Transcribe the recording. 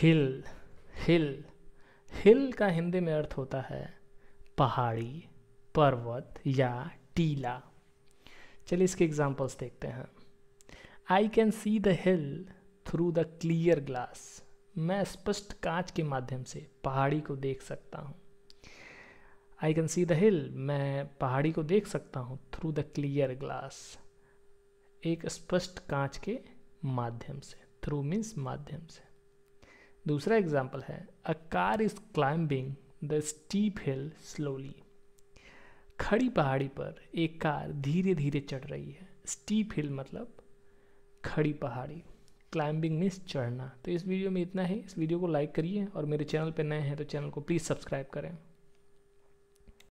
हिल हिल हिल का हिंदी में अर्थ होता है पहाड़ी पर्वत या टीला चलिए इसके एग्जांपल्स देखते हैं I can see the hill through the clear glass मैं स्पष्ट कांच के माध्यम से पहाड़ी को देख सकता हूँ आई कैन सी द हिल मैं पहाड़ी को देख सकता हूँ थ्रू द क्लियर ग्लास एक स्पष्ट कांच के माध्यम से थ्रू मीन्स माध्यम से दूसरा एग्जाम्पल है a car is climbing the steep hill slowly खड़ी पहाड़ी पर एक कार धीरे धीरे चढ़ रही है स्टीप हिल मतलब खड़ी पहाड़ी क्लाइंबिंग मीन्स चढ़ना तो इस वीडियो में इतना ही इस वीडियो को लाइक करिए और मेरे चैनल पर नए हैं तो चैनल को प्लीज़ सब्सक्राइब करें